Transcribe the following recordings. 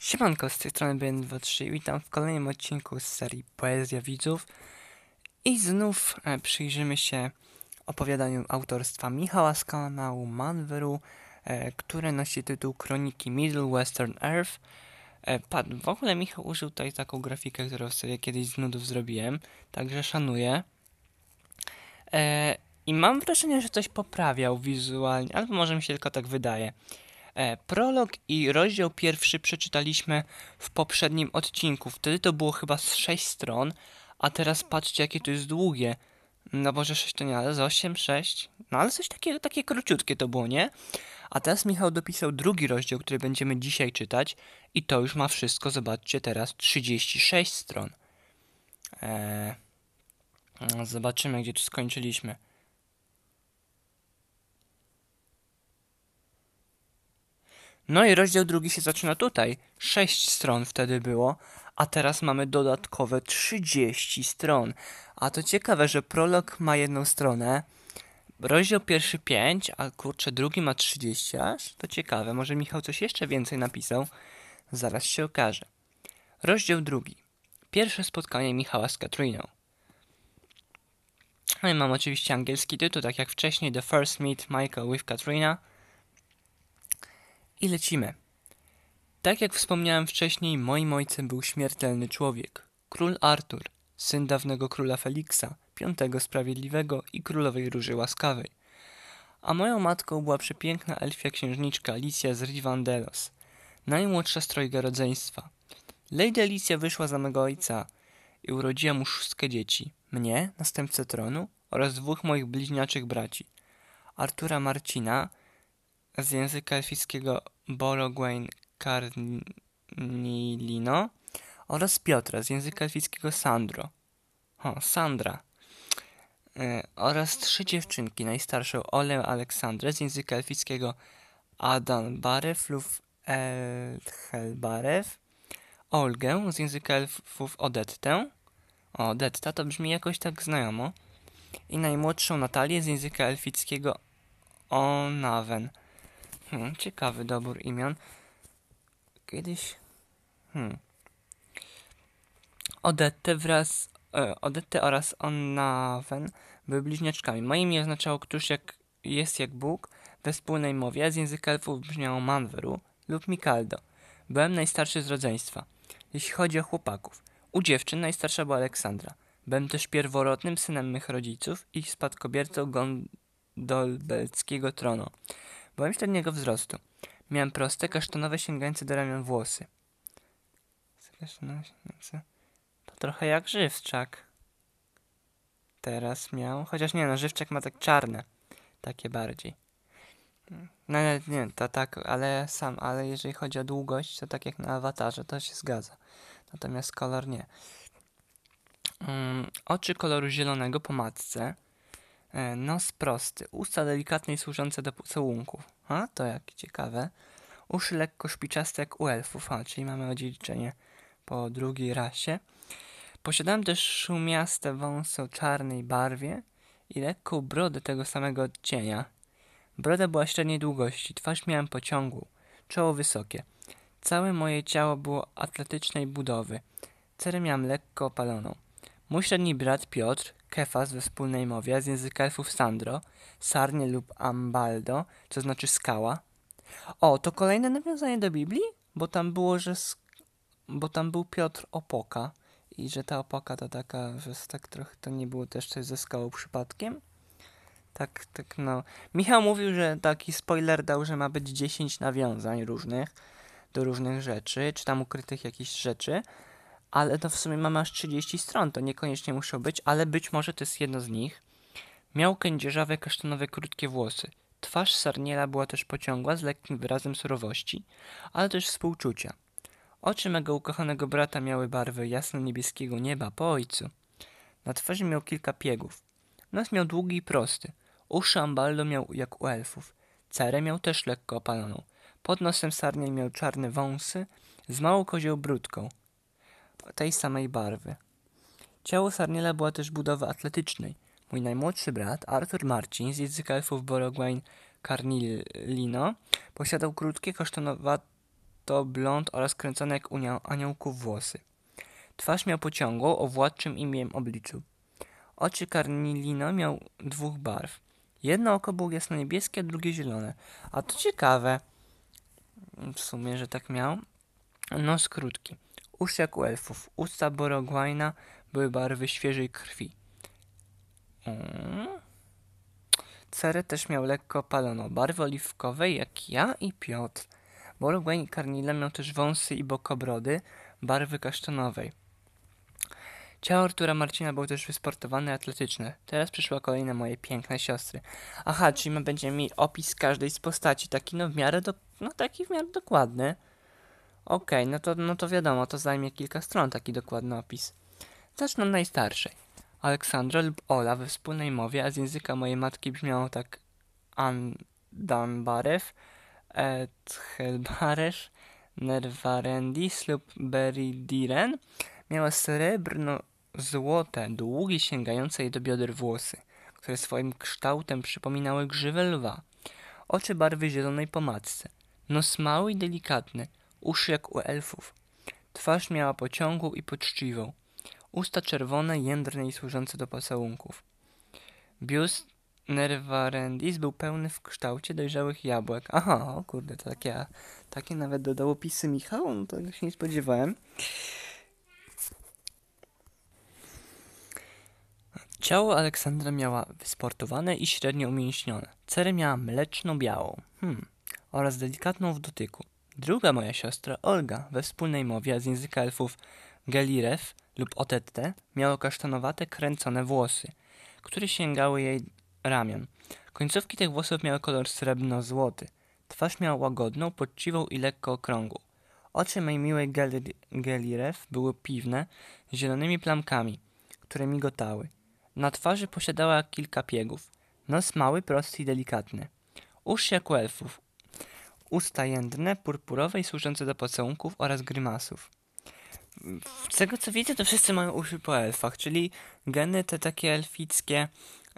Siemanko, z tej strony BN23 witam w kolejnym odcinku z serii Poezja Widzów i znów e, przyjrzymy się opowiadaniu autorstwa Michała z kanału Manweru, e, które nosi tytuł Kroniki Middle Western Earth. E, pad, w ogóle Michał użył tutaj taką grafikę, którą sobie kiedyś z nudów zrobiłem, także szanuję. I mam wrażenie, że coś poprawiał wizualnie, albo może mi się tylko tak wydaje. E, prolog i rozdział pierwszy przeczytaliśmy w poprzednim odcinku. Wtedy to było chyba z 6 stron, a teraz patrzcie, jakie to jest długie. No może 6 to nie, ale z 8, 6. No ale coś takie takie króciutkie to było, nie? A teraz Michał dopisał drugi rozdział, który będziemy dzisiaj czytać i to już ma wszystko, zobaczcie teraz, 36 stron. Eee, zobaczymy, gdzie tu skończyliśmy. No i rozdział drugi się zaczyna tutaj. Sześć stron wtedy było, a teraz mamy dodatkowe 30 stron. A to ciekawe, że prolog ma jedną stronę, rozdział pierwszy 5, a kurczę drugi ma 30 To ciekawe, może Michał coś jeszcze więcej napisał? Zaraz się okaże. Rozdział drugi. Pierwsze spotkanie Michała z Katriną. No i mam oczywiście angielski tytuł, tak jak wcześniej, The First Meet Michael with Katrina i lecimy. Tak jak wspomniałem wcześniej, moim ojcem był śmiertelny człowiek, król Artur, syn dawnego króla Feliksa, piątego sprawiedliwego i królowej Róży Łaskawej. A moją matką była przepiękna elfia księżniczka Alicja z Rivandelos, najmłodsza z trojga rodzeństwa. Lady Alicja wyszła za mego ojca i urodziła mu szóstkę dzieci, mnie, następcę tronu oraz dwóch moich bliźniaczych braci, Artura Marcina, z języka elfickiego Borogwain Carnilino oraz Piotra z języka elfickiego Sandro. O, Sandra. E, oraz trzy dziewczynki, najstarszą Ole Aleksandrę z języka elfickiego Adan Baref lub Baref. Olgę z języka elfów Odettę, o, Odetta to brzmi jakoś tak znajomo, i najmłodszą Natalię z języka elfickiego Onawen. Hmm, ciekawy dobór imion. Kiedyś... Hmm. Odette wraz... E, Odette oraz Onnawen były bliźniaczkami. Moje imię oznaczało któż jak jest jak Bóg. We wspólnej mowie z języka elfów brzmiało Manweru lub Mikaldo. Byłem najstarszy z rodzeństwa. Jeśli chodzi o chłopaków, u dziewczyn najstarsza była Aleksandra. Byłem też pierworodnym synem mych rodziców i spadkobiercą gondolbelckiego tronu. Byłem średniego wzrostu. Miałem proste, kasztanowe sięgające do ramion włosy. To trochę jak żywczak. Teraz miał. Chociaż nie, no żywczak ma tak czarne. Takie bardziej. No nie, nie, to tak, ale sam, ale jeżeli chodzi o długość, to tak jak na awatarze, to się zgadza. Natomiast kolor nie. Um, oczy koloru zielonego po matce E, Nos prosty, usta delikatnie służące do pocałunków. A, to jakie ciekawe. Uszy lekko szpiczaste jak u elfów, a, czyli mamy odziedziczenie po drugiej rasie. Posiadam też szumiaste wąsy o czarnej barwie i lekką brodę tego samego odcienia. Broda była średniej długości, twarz miałem pociągu, czoło wysokie. Całe moje ciało było atletycznej budowy. Cerę miałem lekko opaloną. Mój średni brat Piotr Kefas we wspólnej mowie z języka elfów Sandro, Sarnie lub Ambaldo, co znaczy skała. O, to kolejne nawiązanie do Biblii? Bo tam było, że... Bo tam był Piotr Opoka i że ta opoka to taka, że tak trochę to nie było też coś ze skałą przypadkiem. Tak, tak no. Michał mówił, że taki spoiler dał, że ma być 10 nawiązań różnych do różnych rzeczy, czy tam ukrytych jakichś rzeczy ale to w sumie mam aż 30 stron, to niekoniecznie muszą być, ale być może to jest jedno z nich. Miał kędzierzawe, kasztanowe, krótkie włosy. Twarz Sarniela była też pociągła, z lekkim wyrazem surowości, ale też współczucia. Oczy mego ukochanego brata miały barwy jasno-niebieskiego nieba po ojcu. Na twarzy miał kilka piegów. Nos miał długi i prosty. Uszy Ambaldo miał jak u elfów. Cerę miał też lekko opaloną. Pod nosem Sarniel miał czarne wąsy z małą kozią brudką tej samej barwy. Ciało Sarniela była też budowy atletycznej. Mój najmłodszy brat, Arthur Marcin, z języka elfów Borogwain Carnilino, posiadał krótkie, kosztonowato blond oraz kręcone jak unia aniołków włosy. Twarz miał pociągłą, o władczym imieniem obliczu. Oczy Carnilino miał dwóch barw. Jedno oko było jasno-niebieskie, a drugie zielone. A to ciekawe, w sumie, że tak miał. Nos krótki. Uż jak u elfów, usta Borogwajna były barwy świeżej krwi. Mm. Cerę też miał lekko opaloną, barwy oliwkowej jak ja i Piotr. Borogwain i Karnila miał też wąsy i bokobrody, barwy kasztanowej. Ciało Artura Marcina było też wysportowane i atletyczne. Teraz przyszła kolejna moje piękne siostry. Aha, czyli my będziemy mieli opis każdej z postaci, taki no w miarę do, no taki w miarę dokładny. Okej, okay, no, to, no to wiadomo, to zajmie kilka stron taki dokładny opis. Zacznę od najstarszej. Aleksandra lub Ola we wspólnej mowie, a z języka mojej matki brzmiało tak Andanbarew, Ethelbaresz, Nervarendis lub Beridiren. Miała srebrno-złote, długie sięgające jej do bioder włosy, które swoim kształtem przypominały grzywe lwa. Oczy barwy zielonej pomadce. Nos mały i delikatny, uszy jak u elfów. Twarz miała pociągłą i poczciwą, usta czerwone, jędrne i służące do pocałunków. Biust Nerwarendis był pełny w kształcie dojrzałych jabłek. Aha, o kurde, to takie, takie nawet dodało pisy Michał, no tego się nie spodziewałem. Ciało Aleksandra miała wysportowane i średnio umięśnione. Cery miała mleczno-białą hmm, oraz delikatną w dotyku. Druga moja siostra, Olga, we wspólnej mowie z języka elfów Gelirew lub Otette, miała kasztanowate, kręcone włosy, które sięgały jej ramion. Końcówki tych włosów miały kolor srebrno-złoty. Twarz miała łagodną, poczciwą i lekko okrągłą. Oczy mojej miłej Gel- Gelirew były piwne, z zielonymi plamkami, które migotały. Na twarzy posiadała kilka piegów. Nos mały, prosty i delikatny. Uszy jak u elfów, usta jędne, purpurowe i służące do pocałunków oraz grymasów. Z tego co widzę, to wszyscy mają uszy po elfach, czyli geny te takie elfickie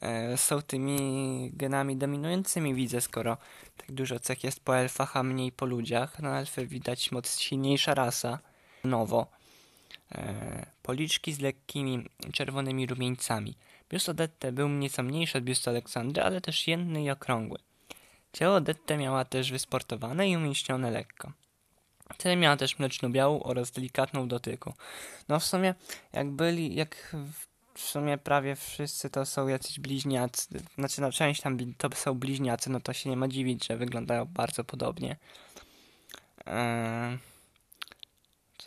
e, są tymi genami dominującymi, widzę, skoro tak dużo cech jest po elfach, a mniej po ludziach. Na elfy widać moc silniejsza rasa, nowo. E, policzki z lekkimi czerwonymi rumieńcami. Biust Odette był nieco mniejszy od biustu Aleksandry, ale też jędny i okrągły. Ciało Dette miała też wysportowane i umięśnione lekko. Tyle miała też mleczno-białą oraz delikatną w dotyku. No w sumie, jak byli, jak w sumie prawie wszyscy to są jacyś bliźniacy, znaczy na no, część tam to są bliźniacy, no to się nie ma dziwić, że wyglądają bardzo podobnie. Eee,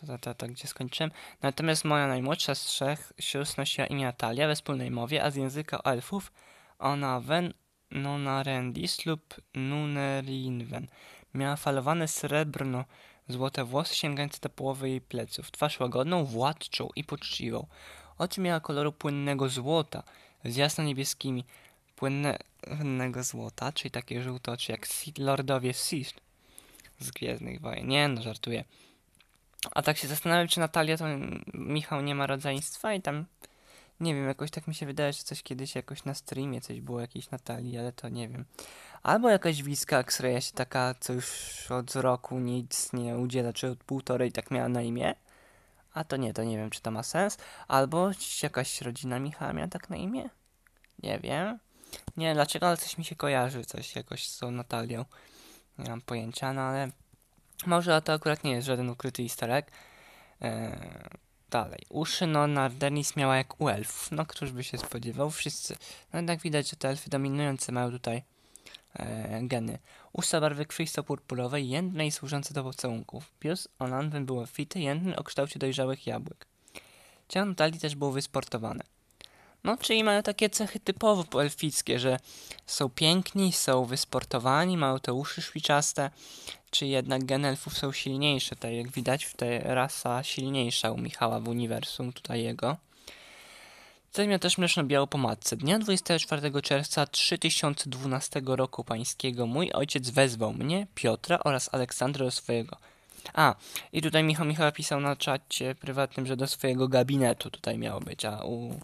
za to, to, to gdzie skończyłem? Natomiast moja najmłodsza z trzech sióstr nosiła imię Natalia we wspólnej mowie, a z języka elfów ona wen Nonarendis lub Nunerinven. Miała falowane srebrno złote włosy sięgające do połowy jej pleców, twarz łagodną, władczą i poczciwą. Oczy miała koloru płynnego złota z jasno-niebieskimi, płynnego złota, czyli takie żółte oczy jak lordowie Sith z Gwiezdnych Wojen. Nie no, żartuję. A tak się zastanawiam, czy Natalia to Michał nie ma rodzeństwa i tam nie wiem, jakoś tak mi się wydaje, że coś kiedyś jakoś na streamie coś było jakiejś Natalii, ale to nie wiem. Albo jakaś Wiska X-Raya się taka, co już od roku nic nie udziela, czy od półtorej tak miała na imię. A to nie, to nie wiem, czy to ma sens. Albo jakaś rodzina Michała miała tak na imię? Nie wiem. Nie wiem dlaczego, ale coś mi się kojarzy, coś jakoś z tą Natalią. Nie mam pojęcia, no ale może to akurat nie jest żaden ukryty isterek. Eee, Dalej. Uszy, no, Nardenis miała jak u elfów. No, któż by się spodziewał? Wszyscy. No, jednak widać, że te elfy dominujące mają tutaj e, geny. Usta barwy krwisto-purpurowej, jędne i służące do pocałunków. Pius o były była fity, jędny o kształcie dojrzałych jabłek. Ciało Natalii też było wysportowane. No, czyli mają takie cechy typowo elfickie, że są piękni, są wysportowani, mają te uszy szwiczaste, czy jednak gen elfów są silniejsze. Tak jak widać, w tej rasa silniejsza u Michała w uniwersum, tutaj jego. miał też mleczno-białą pomadce. Dnia 24 czerwca 3012 roku pańskiego mój ojciec wezwał mnie, Piotra oraz Aleksandra do swojego... A, i tutaj Michał Michał pisał na czacie prywatnym, że do swojego gabinetu tutaj miało być, a u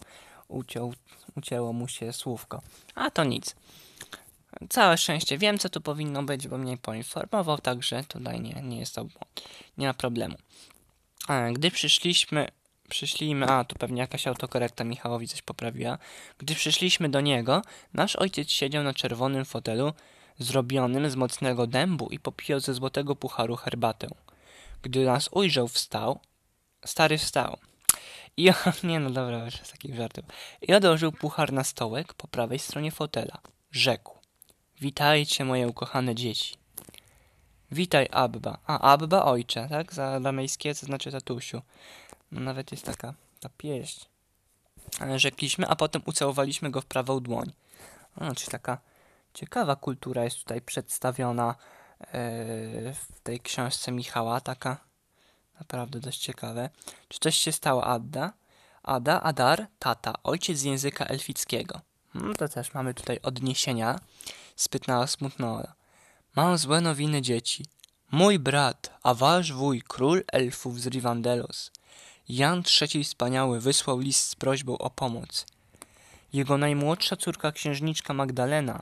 uciął, ucięło mu się słówko. A to nic. Całe szczęście, wiem co tu powinno być, bo mnie poinformował, także tutaj nie, nie jest to, nie ma problemu. A, e, gdy przyszliśmy, przyszliśmy, a tu pewnie jakaś autokorekta Michałowi coś poprawiła. Gdy przyszliśmy do niego, nasz ojciec siedział na czerwonym fotelu zrobionym z mocnego dębu i popijał ze złotego pucharu herbatę. Gdy nas ujrzał, wstał, stary wstał. I on, nie no dobra, już z takich żartów. I odłożył puchar na stołek po prawej stronie fotela. Rzekł. Witajcie moje ukochane dzieci. Witaj Abba. A, Abba ojcze, tak? Za aramejskie, to znaczy tatusiu. No, nawet jest taka, ta pieść. Rzekliśmy, a potem ucałowaliśmy go w prawą dłoń. No, znaczy taka ciekawa kultura jest tutaj przedstawiona yy, w tej książce Michała, taka Naprawdę dość ciekawe. Czy coś się stało Adda? Ada, Adar, tata, ojciec z języka elfickiego. No to też mamy tutaj odniesienia. Spytnała smutno Mam złe nowiny, dzieci. Mój brat, a wasz wuj, król elfów z Rivandelos, Jan III Wspaniały wysłał list z prośbą o pomoc. Jego najmłodsza córka księżniczka Magdalena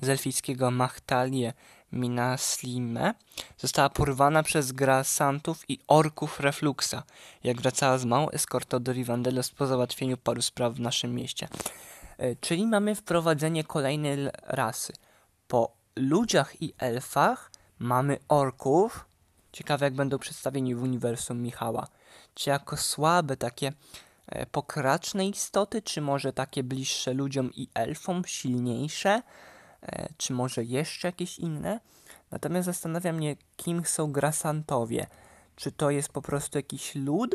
z elfickiego Machtalie Minaslimę, została porwana przez grasantów i orków Refluxa, jak wracała z małą eskortą do Rivandelos po załatwieniu paru spraw w naszym mieście. E, czyli mamy wprowadzenie kolejnej rasy. Po ludziach i elfach mamy orków. Ciekawe, jak będą przedstawieni w uniwersum Michała. Czy jako słabe, takie e, pokraczne istoty, czy może takie bliższe ludziom i elfom, silniejsze? E, czy może jeszcze jakieś inne. Natomiast zastanawia mnie, kim są grasantowie. Czy to jest po prostu jakiś lud?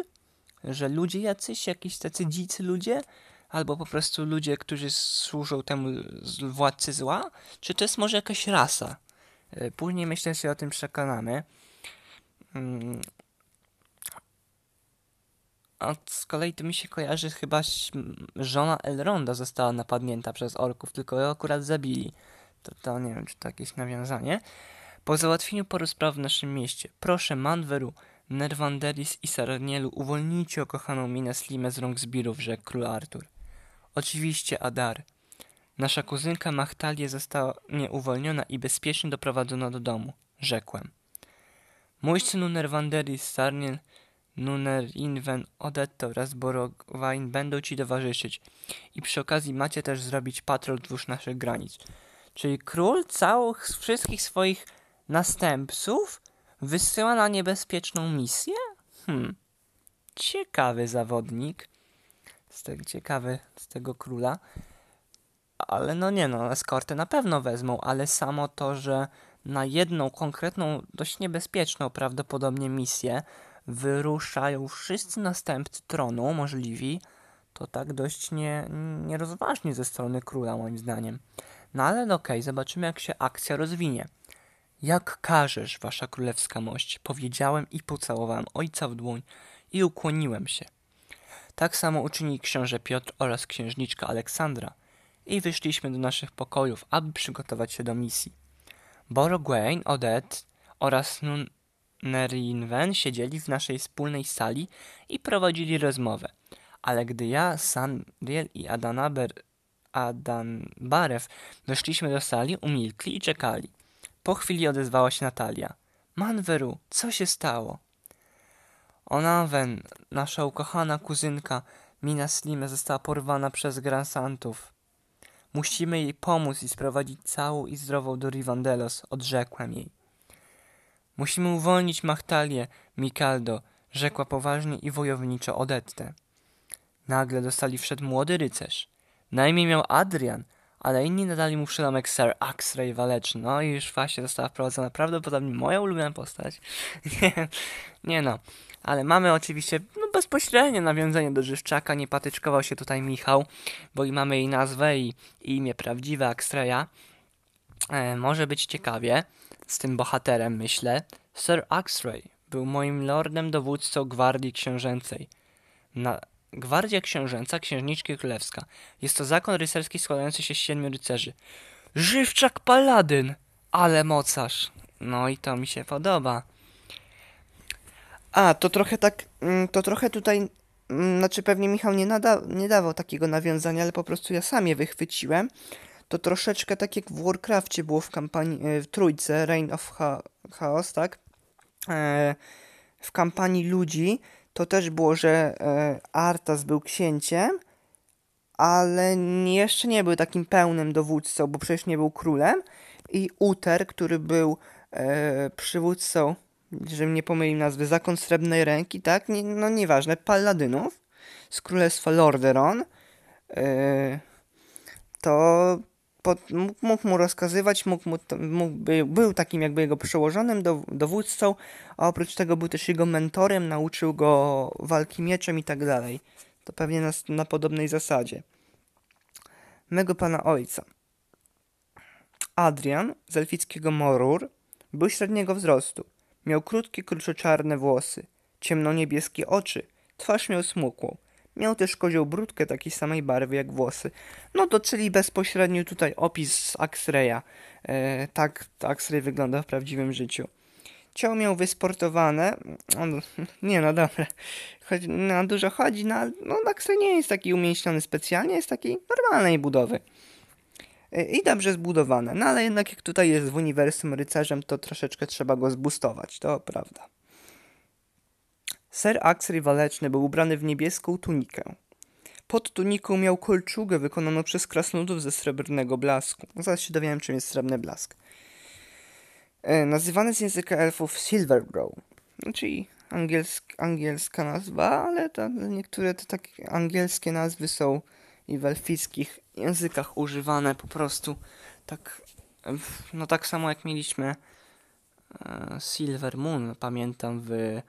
Że ludzie jacyś, jakiś tacy dzicy ludzie? Albo po prostu ludzie, którzy służą temu władcy zła? Czy to jest może jakaś rasa? E, później myślę, że się o tym przekonamy. Mm. A z kolei to mi się kojarzy, chyba żona Elronda została napadnięta przez orków, tylko ją akurat zabili to, to nie wiem, czy to jakieś nawiązanie. Po załatwieniu paru spraw w naszym mieście, proszę Manweru, Nerwanderis i Sarnielu, uwolnijcie okochaną minę Slimę z rąk zbirów, rzekł król Artur. Oczywiście, Adar. Nasza kuzynka Machtalie została nieuwolniona i bezpiecznie doprowadzona do domu, rzekłem. Mój synu Nerwanderis, Sarniel, Nuner, Odetto oraz Borogwain będą ci towarzyszyć i przy okazji macie też zrobić patrol wzdłuż naszych granic. Czyli król całych, wszystkich swoich następców wysyła na niebezpieczną misję? Hmm. Ciekawy zawodnik. Z tego, ciekawy z tego króla. Ale no nie no, eskorty na pewno wezmą, ale samo to, że na jedną konkretną, dość niebezpieczną prawdopodobnie misję wyruszają wszyscy następcy tronu możliwi, to tak dość nie, nierozważnie ze strony króla moim zdaniem. No ale no okej, okay, zobaczymy jak się akcja rozwinie. Jak każesz, wasza królewska mość, powiedziałem i pocałowałem ojca w dłoń i ukłoniłem się. Tak samo uczynili książę Piotr oraz księżniczka Aleksandra i wyszliśmy do naszych pokojów, aby przygotować się do misji. Borogwain, Odet oraz Nunerinwen siedzieli w naszej wspólnej sali i prowadzili rozmowę, ale gdy ja, Sanriel i Adanaber Adanbarew, doszliśmy do sali, umilkli i czekali. Po chwili odezwała się Natalia. Manweru, co się stało? Onawen, nasza ukochana kuzynka, Mina Slimę została porwana przez Gransantów. Musimy jej pomóc i sprowadzić całą i zdrową do Rivandelos, odrzekłem jej. Musimy uwolnić Machtalię, Mikaldo, rzekła poważnie i wojowniczo Odette. Nagle do sali wszedł młody rycerz. Na imię miał Adrian, ale inni nadali mu przydomek Sir Axray Waleczny. No i już właśnie została wprowadzona prawdopodobnie moja ulubiona postać. nie, no. Ale mamy oczywiście no, bezpośrednie nawiązanie do Żywczaka. Nie patyczkował się tutaj Michał, bo i mamy jej nazwę i, i imię prawdziwe Axraya. E, może być ciekawie z tym bohaterem, myślę. Sir Axray był moim lordem dowódcą gwardii książęcej. Na, Gwardia Książęca Księżniczki Królewska. Jest to zakon rycerski składający się z siedmiu rycerzy. Żywczak Paladyn! Ale mocarz! No i to mi się podoba. A, to trochę tak, mm, to trochę tutaj, mm, znaczy pewnie Michał nie, nada, nie dawał takiego nawiązania, ale po prostu ja sam je wychwyciłem. To troszeczkę tak jak w Warcraftie było w kampanii, e, w trójce, Reign of Chaos, tak? E, w kampanii ludzi, to też było, że e, Artas był księciem, ale jeszcze nie był takim pełnym dowódcą, bo przecież nie był królem. I Uter, który był e, przywódcą, żebym nie pomylił nazwy, zakon Srebrnej Ręki, tak? no nieważne, Palladynów z Królestwa Lorderon, e, to pod, mógł, mógł, mu rozkazywać, mógł mógł, był takim jakby jego przełożonym do, dowódcą, a oprócz tego był też jego mentorem, nauczył go walki mieczem i tak dalej. To pewnie na, na podobnej zasadzie. Mego pana ojca. Adrian z elfickiego Morur był średniego wzrostu. Miał krótkie, kruczoczarne włosy, ciemno-niebieskie oczy, twarz miał smukłą, Miał też kozią brudkę takiej samej barwy jak włosy. No to czyli bezpośrednio tutaj opis z E, tak Axrey wygląda w prawdziwym życiu. Ciało miał wysportowane. On, nie no dobra. Choć na dużo chodzi, no, no Axrey nie jest taki umięśniony specjalnie, jest takiej normalnej budowy. E, I dobrze zbudowane, no ale jednak jak tutaj jest w uniwersum rycerzem, to troszeczkę trzeba go zbustować, to prawda. Ser Axel Waleczny był ubrany w niebieską tunikę. Pod tuniką miał kolczugę wykonaną przez krasnudów ze srebrnego blasku. No, zaraz się dowiem, czym jest srebrny blask. E, nazywany z języka elfów Silvergrow, czyli znaczy, angielsk, angielska nazwa, ale to, niektóre to takie angielskie nazwy są i w elfickich językach używane po prostu tak, no tak samo jak mieliśmy e, Silver Moon, pamiętam w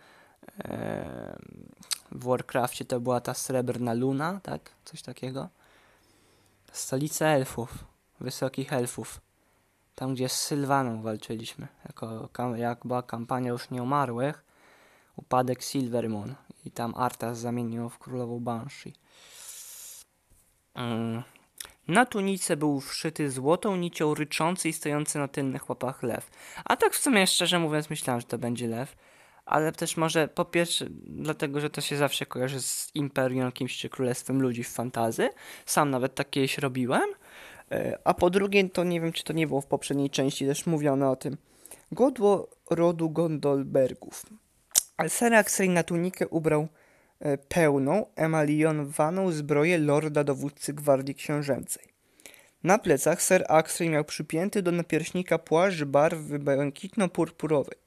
w Warcraftie to była ta srebrna luna, tak? Coś takiego. Stolica elfów, wysokich elfów. Tam, gdzie z Sylwaną walczyliśmy. Jako, jak była kampania już nieumarłych, upadek Silvermoon. I tam Artas zamienił w królową Banshee. Mm. Na tunice był wszyty złotą nicią ryczący i stojący na tylnych łapach lew. A tak w sumie, szczerze mówiąc, myślałem, że to będzie lew ale też może po pierwsze, dlatego, że to się zawsze kojarzy z imperium jakimś czy królestwem ludzi w fantazy. Sam nawet takie robiłem. E, a po drugie, to nie wiem, czy to nie było w poprzedniej części też mówione o tym. Godło rodu Gondolbergów. Serak na tunikę ubrał e, pełną, emalionowaną zbroję lorda dowódcy gwardii książęcej. Na plecach ser Axel miał przypięty do napierśnika płaszcz barwy błękitno-purpurowej.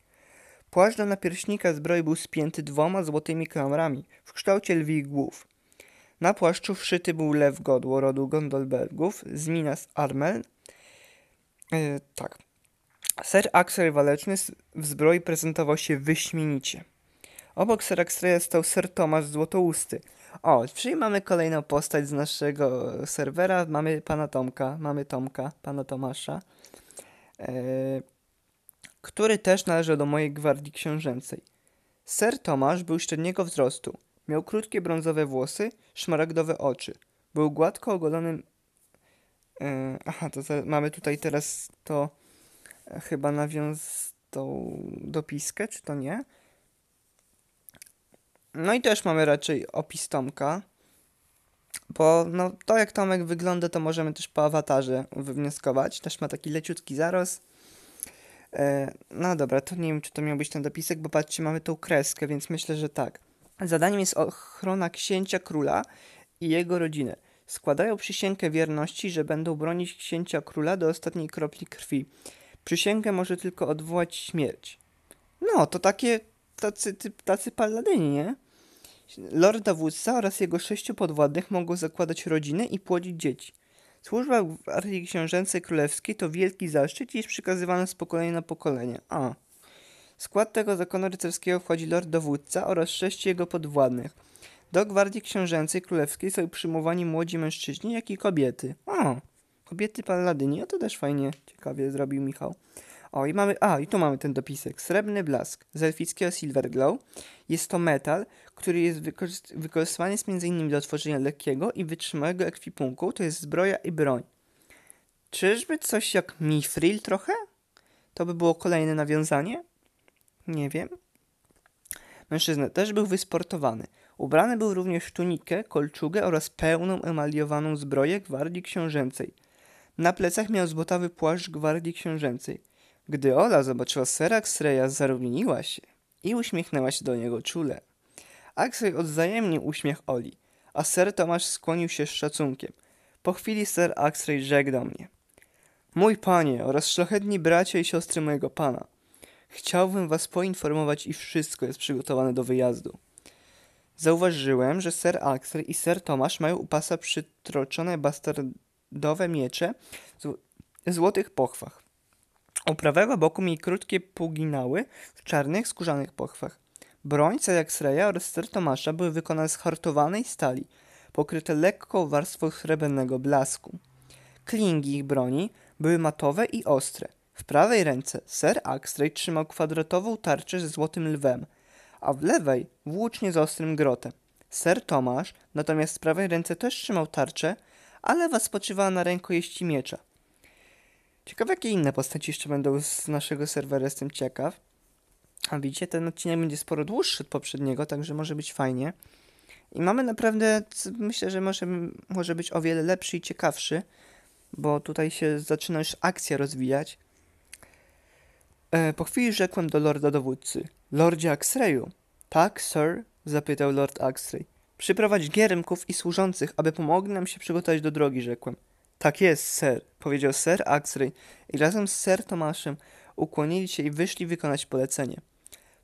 Płaszcz na pierśnika zbroi był spięty dwoma złotymi klamrami w kształcie lwich głów. Na płaszczu wszyty był lew godło rodu Gondolbergów z Minas Armel. Yy, tak. Ser Axel Waleczny w zbroi prezentował się wyśmienicie. Obok Ser Axela stał Ser Tomasz Złotousty. O, czyli mamy kolejną postać z naszego serwera. Mamy pana Tomka, mamy Tomka, pana Tomasza. Yy, który też należał do mojej gwardii książęcej. Ser Tomasz był średniego wzrostu. Miał krótkie brązowe włosy, szmaragdowe oczy. Był gładko ogolonym... Yy, e, aha, to za, mamy tutaj teraz to e, chyba nawiąz tą dopiskę, czy to nie? No i też mamy raczej opis Tomka, bo no, to jak Tomek wygląda, to możemy też po awatarze wywnioskować. Też ma taki leciutki zaros E, no dobra, to nie wiem, czy to miał być ten dopisek, bo patrzcie, mamy tą kreskę, więc myślę, że tak. Zadaniem jest ochrona księcia króla i jego rodziny. Składają przysięgę wierności, że będą bronić księcia króla do ostatniej kropli krwi. Przysięgę może tylko odwołać śmierć. No, to takie tacy, tacy paladyni, nie? Lorda Woodsa oraz jego sześciu podwładnych mogą zakładać rodziny i płodzić dzieci. Służba w armii książęcej królewskiej to wielki zaszczyt i jest przekazywana z pokolenia na pokolenie. A. skład tego zakonu rycerskiego wchodzi lord dowódca oraz sześciu jego podwładnych. Do gwardii książęcej królewskiej są przyjmowani młodzi mężczyźni, jak i kobiety. O, kobiety paladyni, a to też fajnie, ciekawie zrobił Michał. O, i mamy, a, i tu mamy ten dopisek. Srebrny blask z elfickiego Silver Glow. Jest to metal, który jest wykorzystywany jest m.in. do tworzenia lekkiego i wytrzymałego ekwipunku, to jest zbroja i broń. Czyżby coś jak Mifril trochę? To by było kolejne nawiązanie? Nie wiem. Mężczyzna też był wysportowany. Ubrany był również w tunikę, kolczugę oraz pełną emaliowaną zbroję gwardii książęcej. Na plecach miał złotawy płaszcz gwardii książęcej. Gdy Ola zobaczyła sera Xreya, zarumieniła się i uśmiechnęła się do niego czule. Axel odzajemnił uśmiech Oli, a ser Tomasz skłonił się z szacunkiem. Po chwili ser rzekł do mnie. Mój panie oraz szlachetni bracia i siostry mojego pana, chciałbym was poinformować, iż wszystko jest przygotowane do wyjazdu. Zauważyłem, że ser Axel i ser Tomasz mają u pasa przytroczone bastardowe miecze w złotych pochwach. U prawego boku mieli krótkie puginały w czarnych, skórzanych pochwach. Broń sreja oraz ster Tomasza były wykonane z hartowanej stali, pokryte lekką warstwą srebrnego blasku. Klingi ich broni były matowe i ostre. W prawej ręce Sir Axtray trzymał kwadratową tarczę ze złotym lwem, a w lewej włócznie z ostrym grotem. Sir Tomasz natomiast w prawej ręce też trzymał tarczę, a lewa spoczywała na rękojeści miecza – Ciekawe, jakie inne postaci jeszcze będą z naszego serwera, jestem ciekaw. A widzicie, ten odcinek będzie sporo dłuższy od poprzedniego, także może być fajnie. I mamy naprawdę, myślę, że może, może być o wiele lepszy i ciekawszy, bo tutaj się zaczyna już akcja rozwijać. E, po chwili rzekłem do lorda dowódcy. Lordzie Axreju. Tak, sir? zapytał lord Axrej. Przyprowadź giermków i służących, aby pomogli nam się przygotować do drogi, rzekłem. Tak jest, ser, powiedział ser Axry i razem z ser Tomaszem ukłonili się i wyszli wykonać polecenie.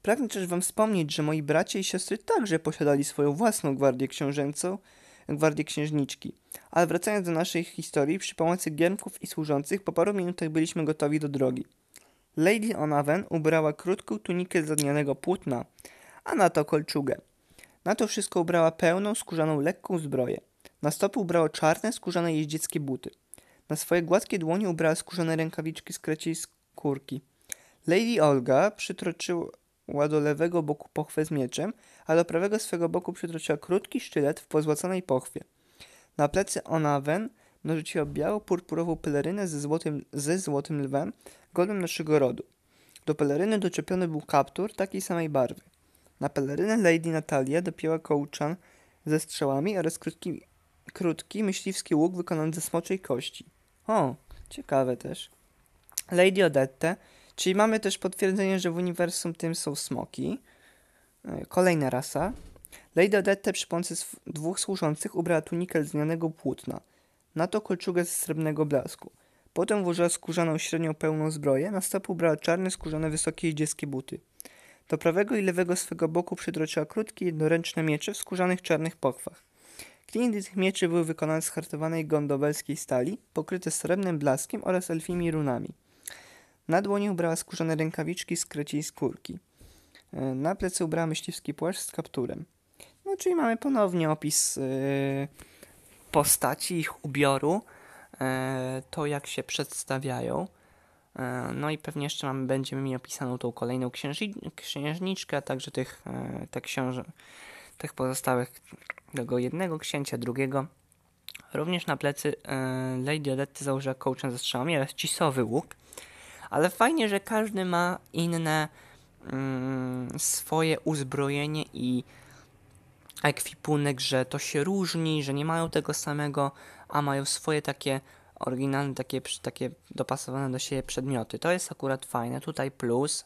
Pragnę też wam wspomnieć, że moi bracia i siostry także posiadali swoją własną gwardię książęcą, gwardię księżniczki. Ale wracając do naszej historii, przy pomocy giermków i służących po paru minutach byliśmy gotowi do drogi. Lady Onaven ubrała krótką tunikę z lnianego płótna, a na to kolczugę. Na to wszystko ubrała pełną, skórzaną, lekką zbroję. Na stopy ubrała czarne, skórzane jeździeckie buty. Na swoje gładkie dłonie ubrała skórzane rękawiczki z kreciej skórki. Lady Olga przytroczyła do lewego boku pochwę z mieczem, a do prawego swego boku przytroczyła krótki sztylet w pozłaconej pochwie. Na plecy Onawen narzuciła biało-purpurową pelerynę ze złotym, ze złotym lwem, godem naszego rodu. Do peleryny doczepiony był kaptur takiej samej barwy. Na pelerynę Lady Natalia dopięła kołczan ze strzałami oraz krótkimi krótki, myśliwski łuk wykonany ze smoczej kości. O, ciekawe też. Lady Odette, czyli mamy też potwierdzenie, że w uniwersum tym są smoki. E, kolejna rasa. Lady Odette przy pomocy dwóch służących ubrała tunikę lnianego płótna. Na to kolczugę ze srebrnego blasku. Potem włożyła skórzaną średnią pełną zbroję, na stopu ubrała czarne, skórzane, wysokie dzieckie buty. Do prawego i lewego swego boku przydroczyła krótkie, jednoręczne miecze w skórzanych czarnych pochwach. Kliny tych mieczy były wykonane z hartowanej gondowelskiej stali, pokryte srebrnym blaskiem oraz elfimi runami. Na dłoni ubrała skórzane rękawiczki z kreciej skórki. E, na plecy ubrała myśliwski płaszcz z kapturem. No, czyli mamy ponownie opis yy, postaci, ich ubioru, yy, to jak się przedstawiają. no i pewnie jeszcze mamy, będziemy mieli opisaną tą kolejną księżniczkę, a także tych, te książę, tych pozostałych, tego jednego księcia, drugiego. Również na plecy e, Lady adety założyła kołczę ze strzałami ale cisowy łuk. Ale fajnie, że każdy ma inne mm, swoje uzbrojenie i ekwipunek, że to się różni, że nie mają tego samego, a mają swoje takie oryginalne, takie, takie dopasowane do siebie przedmioty. To jest akurat fajne. Tutaj plus.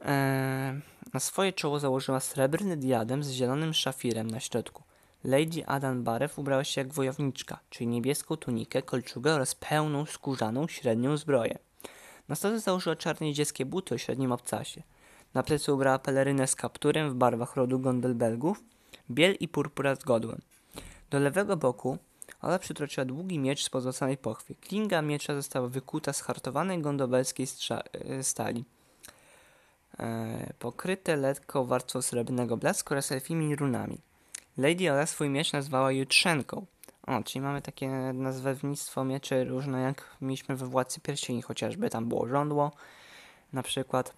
E, na swoje czoło założyła srebrny diadem z zielonym szafirem na środku. Lady Adan Barew ubrała się jak wojowniczka, czyli niebieską tunikę, kolczugę oraz pełną skórzaną średnią zbroję. Na stole założyła czarne dzieckie buty o średnim obcasie. Na plecy ubrała pelerynę z kapturem w barwach rodu Gondelbelgów, biel i purpura z godłem. Do lewego boku Ola przytroczyła długi miecz z pozłacanej pochwy. Klinga miecza została wykuta z hartowanej gondobelskiej e, stali. E, pokryte lekką warstwą srebrnego blasku oraz elfimi runami. Lady Ola swój miecz nazwała Jutrzenką. O, czyli mamy takie nazewnictwo mieczy różne, jak mieliśmy we Władcy Pierścieni chociażby. Tam było żądło na przykład.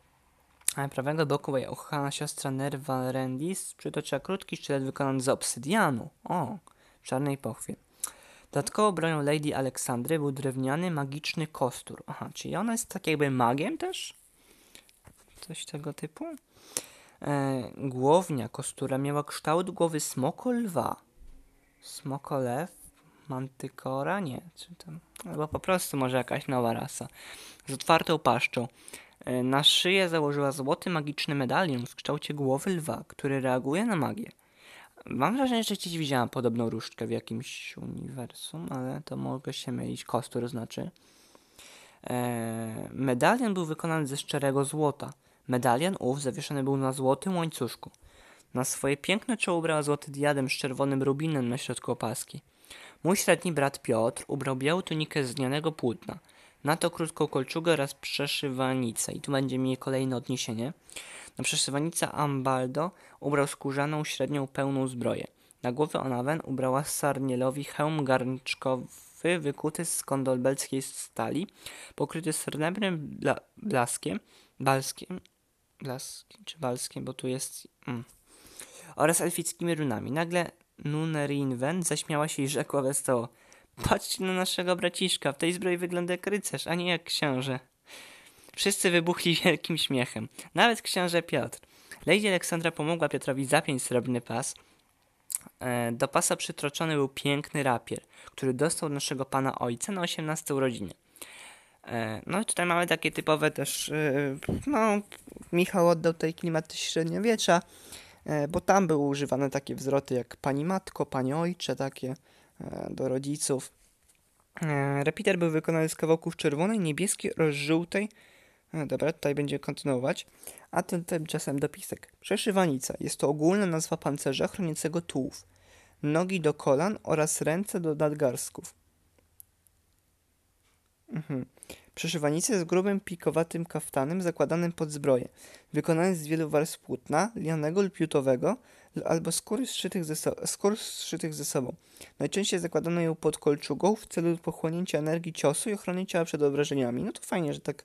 Ale prawego boku jej siostra Nerva Rendis przytoczyła krótki sztylet wykonany z obsydianu. O, czarnej pochwie. Dodatkowo bronią Lady Aleksandry był drewniany magiczny kostur. Aha, czyli ona jest tak jakby magiem też? coś tego typu. E, głownia kostura miała kształt głowy smokolwa. Smokolew? Mantykora? Nie. Czy tam? Albo po prostu może jakaś nowa rasa. Z otwartą paszczą. E, na szyję założyła złoty magiczny medalion w kształcie głowy lwa, który reaguje na magię. Mam wrażenie, że gdzieś widziałam podobną różdżkę w jakimś uniwersum, ale to mogę się mylić. Kostur znaczy. E, medalion był wykonany ze szczerego złota. Medalian ów zawieszony był na złotym łańcuszku. Na swoje piękne czoło ubrała złoty diadem z czerwonym rubinem na środku opaski. Mój średni brat Piotr ubrał białą tunikę z lnianego płótna, na to krótką kolczugę oraz przeszywanicę. I tu będzie mi kolejne odniesienie. Na przeszywanicę Ambaldo ubrał skórzaną średnią pełną zbroję. Na głowę Onawen ubrała Sarnielowi hełm garnczkowy wykuty z kondolbelskiej stali, pokryty srebrnym bla blaskiem, balskiem Blaskim czy Walskim, bo tu jest... Mm. Oraz elfickimi runami. Nagle Nunerinwen zaśmiała się i rzekła wesoło. Patrzcie na naszego braciszka, w tej zbroi wygląda jak rycerz, a nie jak książę. Wszyscy wybuchli wielkim śmiechem, nawet książę Piotr. Lady Aleksandra pomogła Piotrowi zapiąć srebrny pas. E, do pasa przytroczony był piękny rapier, który dostał naszego pana ojca na 18 urodziny. E, no i tutaj mamy takie typowe też, e, no Michał oddał tutaj klimaty średniowiecza, e, bo tam były używane takie wzroty jak pani matko, pani ojcze, takie do rodziców. Repeater był wykonany z kawałków czerwonej, niebieskiej oraz żółtej. Dobra, tutaj będzie kontynuować. A ten tymczasem dopisek. Przeszywanica jest to ogólna nazwa pancerza chroniącego tułów, nogi do kolan oraz ręce do nadgarstków. Mhm. Przeszywanice z grubym, pikowatym kaftanem zakładanym pod zbroję, wykonane z wielu warstw płótna, lianego lub jutowego, albo skór zszytych, ze so skór zszytych ze sobą. Najczęściej zakładano ją pod kolczugą w celu pochłonięcia energii ciosu i ochrony ciała przed obrażeniami. No to fajnie, że tak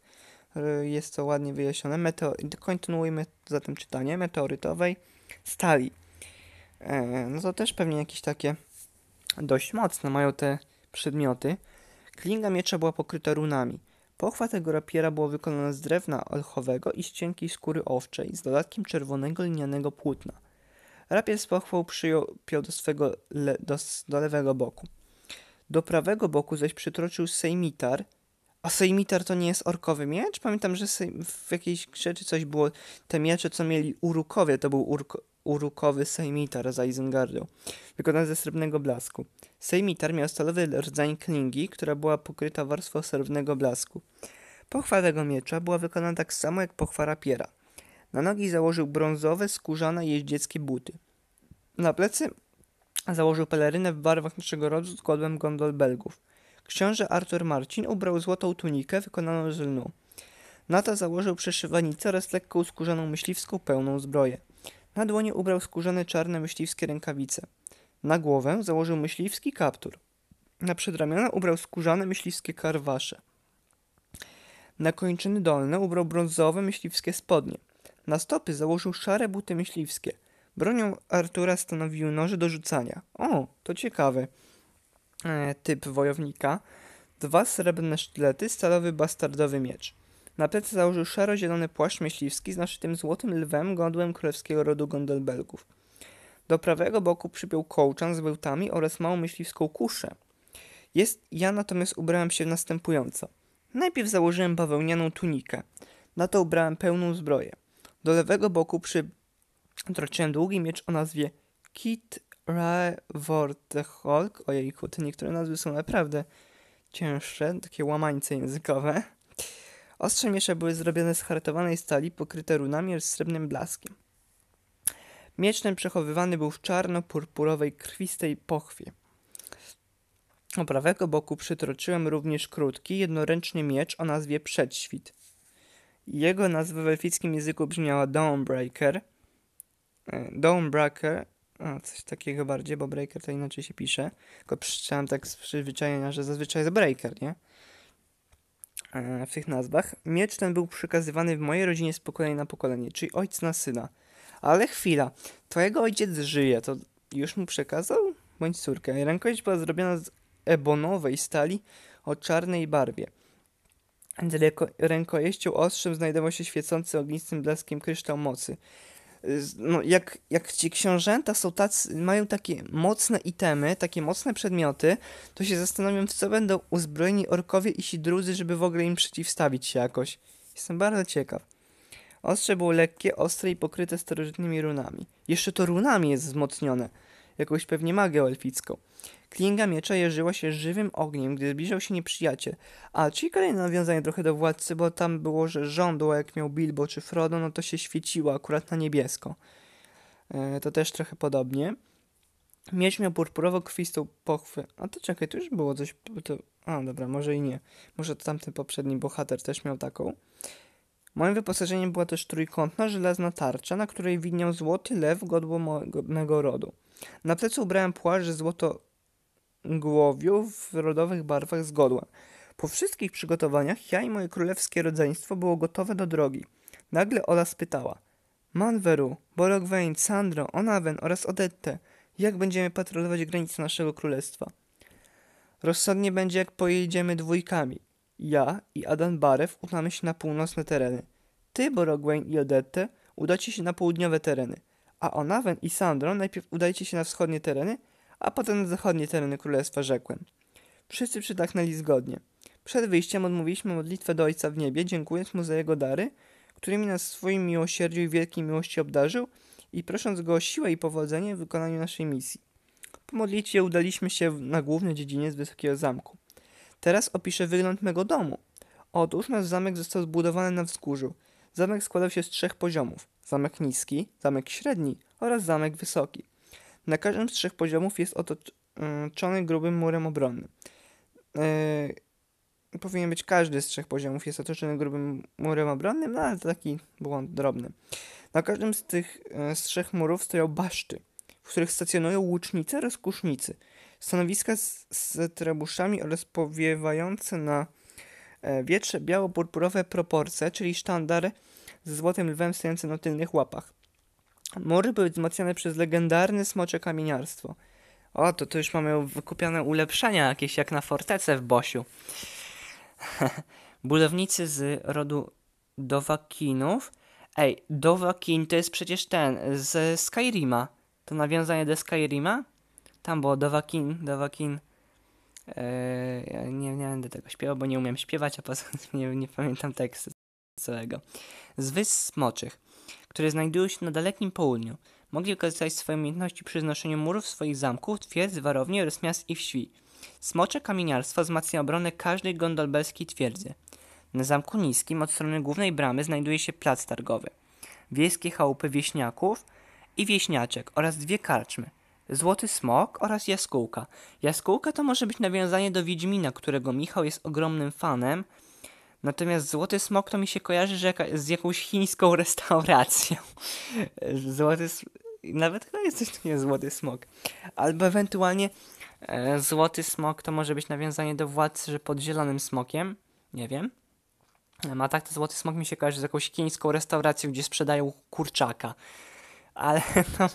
e, jest to ładnie wyjaśnione. Meteor kontynuujmy zatem czytanie meteorytowej stali. E, no to też pewnie jakieś takie dość mocne mają te przedmioty. Klinga miecza była pokryta runami. Pochwa tego rapiera była wykonana z drewna olchowego i z cienkiej skóry owczej z dodatkiem czerwonego linianego płótna. Rapier z pochwą przyjął do swego le, do, do lewego boku. Do prawego boku zaś przytroczył sejmitar. A sejmitar to nie jest orkowy miecz? Pamiętam, że w jakiejś rzeczy coś było te miecze, co mieli urukowie, to był urko, urukowy sejmitar z Eisengardu, wykonany ze srebrnego blasku. Sejmitar miał stalowy rdzeń klingi, która była pokryta warstwą srebrnego blasku. Pochwa tego miecza była wykonana tak samo jak pochwa piera. Na nogi założył brązowe, skórzane jeździeckie buty. Na plecy założył pelerynę w barwach naszego rodu z godłem gondol Belgów. Książę Artur Marcin ubrał złotą tunikę wykonaną z lnu. Nata założył przeszywanicę oraz lekko uskórzoną myśliwską pełną zbroję. Na dłonie ubrał skórzane czarne myśliwskie rękawice. Na głowę założył myśliwski kaptur. Na przedramiona ubrał skórzane myśliwskie karwasze. Na kończyny dolne ubrał brązowe myśliwskie spodnie. Na stopy założył szare buty myśliwskie. Bronią Artura stanowił noże do rzucania. O, to ciekawy e, typ wojownika. Dwa srebrne sztylety, stalowy bastardowy miecz. Na plecy założył szaro-zielony płaszcz myśliwski z naszytym złotym lwem godłem królewskiego rodu Gondelbelgów. Do prawego boku przypiął kołczan z bełtami oraz małą myśliwską kuszę. Jest, ja natomiast ubrałem się następująco. Najpierw założyłem bawełnianą tunikę. Na to ubrałem pełną zbroję. Do lewego boku przytroczyłem długi miecz o nazwie Kit Ravortholk. Ojejku, te niektóre nazwy są naprawdę cięższe, takie łamańce językowe. Ostrze miecza były zrobione z hartowanej stali, pokryte runami z srebrnym blaskiem. Miecz ten przechowywany był w czarno-purpurowej, krwistej pochwie. O prawego boku przytroczyłem również krótki, jednoręczny miecz o nazwie Przedświt. Jego nazwa w elfickim języku brzmiała Dawnbreaker. E, Dawnbreaker, a coś takiego bardziej, bo Breaker to inaczej się pisze. Tylko przeczytałem tak z przyzwyczajenia, że zazwyczaj jest Breaker, nie? E, w tych nazwach, miecz ten był przekazywany w mojej rodzinie z pokolenia na pokolenie, czyli ojciec na syna. Ale chwila, twojego ojciec żyje, to już mu przekazał? Bądź córkę. Rękojeść była zrobiona z ebonowej stali o czarnej barwie. Ręko rękojeścią ostrzem znajdował się świecący ognistym blaskiem kryształ mocy no, jak, jak ci książęta są tacy, mają takie mocne itemy, takie mocne przedmioty, to się zastanawiam, w co będą uzbrojeni orkowie i ci drudzy, żeby w ogóle im przeciwstawić się jakoś. Jestem bardzo ciekaw. Ostrze było lekkie, ostre i pokryte starożytnymi runami. Jeszcze to runami jest wzmocnione. Jakąś pewnie magię elficką. Klinga miecza jeżyła się żywym ogniem, gdy zbliżał się nieprzyjaciel. A czyli kolejne nawiązanie trochę do władcy, bo tam było, że a jak miał Bilbo czy Frodo, no to się świeciło akurat na niebiesko. E, to też trochę podobnie. Miecz miał purpurowo krwistą pochwę. A to czekaj, tu już było coś... To... A, dobra, może i nie. Może to tamten poprzedni bohater też miał taką. Moim wyposażeniem była też trójkątna żelazna tarcza, na której widniał złoty lew godło mojego rodu. Na plecu ubrałem płaszcz złoto głowiu w rodowych barwach z godła. Po wszystkich przygotowaniach ja i moje królewskie rodzeństwo było gotowe do drogi. Nagle Ola spytała. Manweru, Borogwein, Sandro, Onawen oraz Odette, jak będziemy patrolować granice naszego królestwa? Rozsądnie będzie, jak pojedziemy dwójkami. Ja i Adan Barew udamy się na północne tereny. Ty, Borogwein i Odette udacie się na południowe tereny, a Onawen i Sandro najpierw udajcie się na wschodnie tereny, a potem na zachodnie tereny Królestwa rzekłem. Wszyscy przytaknęli zgodnie. Przed wyjściem odmówiliśmy modlitwę do Ojca w niebie, dziękując Mu za Jego dary, którymi nas w swoim miłosierdziu i wielkiej miłości obdarzył i prosząc Go o siłę i powodzenie w wykonaniu naszej misji. Po modlitwie udaliśmy się na główny dziedziniec Wysokiego Zamku. Teraz opiszę wygląd mego domu. Otóż nasz zamek został zbudowany na wzgórzu. Zamek składał się z trzech poziomów. Zamek niski, zamek średni oraz zamek wysoki. Na każdym z trzech poziomów jest otoczony grubym murem obronnym. Yy, e, powinien być każdy z trzech poziomów jest otoczony grubym murem obronnym, no ale to taki błąd drobny. Na każdym z tych e, z trzech murów stoją baszty, w których stacjonują łucznice oraz kusznicy. Stanowiska z, z trebuszami oraz powiewające na e, wietrze biało-purpurowe proporce, czyli sztandar ze złotym lwem stojący na tylnych łapach. Mury były wzmacniane przez legendarne smocze kamieniarstwo. O, to tu już mamy wykupione ulepszenia jakieś jak na fortece w Bosiu. Budownicy z rodu Dowakinów. Ej, Dowakin to jest przecież ten z Skyrima. To nawiązanie do Skyrima? Tam było Dowakin, Dowakin. Eee, nie, nie będę tego śpiewał, bo nie umiem śpiewać, a poza tym nie, nie pamiętam tekstu całego. Z Wysp Smoczych które znajdują się na dalekim południu. Mogli wykorzystać swoje umiejętności przy znoszeniu murów swoich zamków, twierdz, warowni oraz miast i wsi. Smocze kamieniarstwo wzmacnia obronę każdej gondolbelskiej twierdzy. Na zamku niskim od strony głównej bramy znajduje się plac targowy, wiejskie chałupy wieśniaków i wieśniaczek oraz dwie karczmy. Złoty Smok oraz Jaskółka. Jaskółka to może być nawiązanie do Wiedźmina, którego Michał jest ogromnym fanem, Natomiast Złoty Smok to mi się kojarzy że jaka, z jakąś chińską restauracją. Złoty nawet chyba jest coś tu nie Złoty Smok. Albo ewentualnie e, Złoty Smok to może być nawiązanie do władcy, że pod zielonym smokiem. Nie wiem. E, a tak to Złoty Smok mi się kojarzy z jakąś chińską restauracją, gdzie sprzedają kurczaka ale no,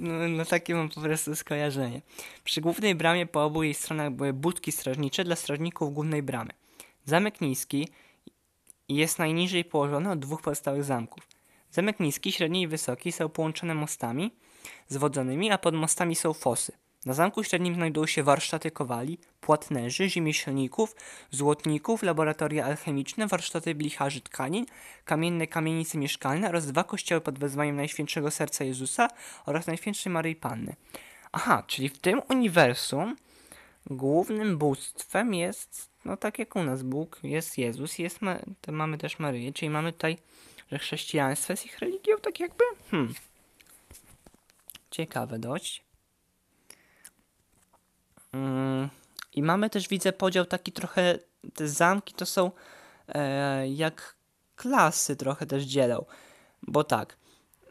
no, no, takie mam po prostu skojarzenie. Przy głównej bramie po obu jej stronach były budki strażnicze dla strażników głównej bramy. Zamek niski jest najniżej położony od dwóch pozostałych zamków. Zamek niski, średni i wysoki są połączone mostami zwodzonymi, a pod mostami są fosy. Na zamku średnim znajdują się warsztaty kowali, płatnerzy, rzemieślników, złotników, laboratoria alchemiczne, warsztaty blicharzy tkanin, kamienne kamienice mieszkalne oraz dwa kościoły pod wezwaniem Najświętszego Serca Jezusa oraz Najświętszej Maryi Panny. Aha, czyli w tym uniwersum głównym bóstwem jest, no tak jak u nas Bóg, jest Jezus, jest mamy też Maryję, czyli mamy tutaj, że chrześcijaństwo jest ich religią, tak jakby? Hmm. Ciekawe dość. Mm, I mamy też, widzę, podział taki trochę, te zamki to są e, jak klasy trochę też dzielą, bo tak,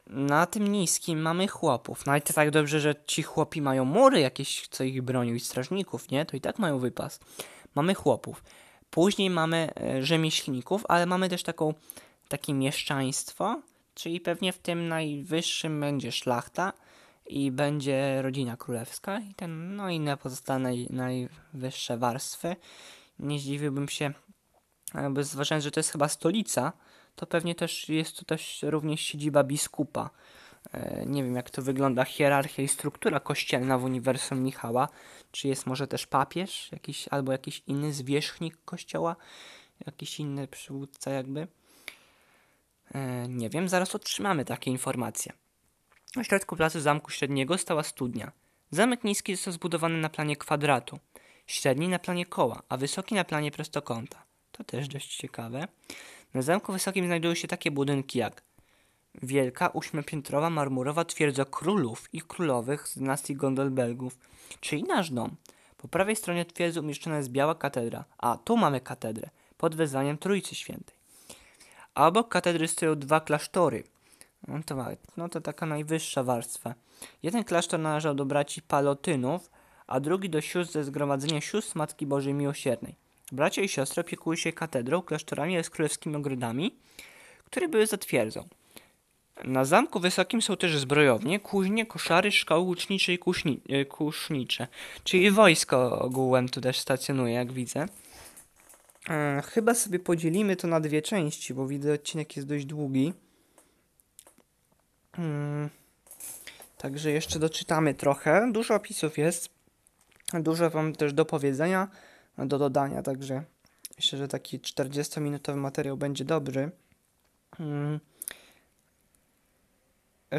na tym niskim mamy chłopów. No ale to tak dobrze, że ci chłopi mają mury jakieś, co ich bronił, i strażników, nie? To i tak mają wypas. Mamy chłopów. Później mamy e, rzemieślników, ale mamy też taką, takie mieszczaństwo, czyli pewnie w tym najwyższym będzie szlachta i będzie rodzina królewska i ten, no inne pozostałe naj, najwyższe warstwy. Nie zdziwiłbym się, jakby e, zważając, że to jest chyba stolica, to pewnie też jest to też również siedziba biskupa. E, nie wiem, jak to wygląda hierarchia i struktura kościelna w Uniwersum Michała. Czy jest może też papież, jakiś, albo jakiś inny zwierzchnik kościoła, jakiś inny przywódca, jakby. E, nie wiem, zaraz otrzymamy takie informacje. Na środku placu Zamku Średniego stała studnia. Zamek niski został zbudowany na planie kwadratu, średni na planie koła, a wysoki na planie prostokąta. To też dość ciekawe. Na Zamku Wysokim znajdują się takie budynki jak Wielka, ośmiopiętrowa, marmurowa twierdza królów i królowych z dynastii gondelbelgów, czyli nasz dom. Po prawej stronie twierdzy umieszczona jest biała katedra, a tu mamy katedrę pod wezwaniem Trójcy Świętej. A obok katedry stoją dwa klasztory. No to, no to taka najwyższa warstwa. Jeden klasztor należał do braci Palotynów, a drugi do sióstr ze Zgromadzenia Sióstr Matki Bożej Miłosiernej. Bracia i siostry opiekuły się katedrą, klasztorami oraz królewskimi ogrodami, które były za Na Zamku Wysokim są też zbrojownie, kuźnie, koszary, szkoły łucznicze i kuśni, e, kusznicze. Czyli wojsko ogółem tu też stacjonuje, jak widzę. E, chyba sobie podzielimy to na dwie części, bo widzę odcinek jest dość długi. Mm. także jeszcze doczytamy trochę. Dużo opisów jest. Dużo wam też do powiedzenia do dodania, także myślę, że taki 40-minutowy materiał będzie dobry. Mm.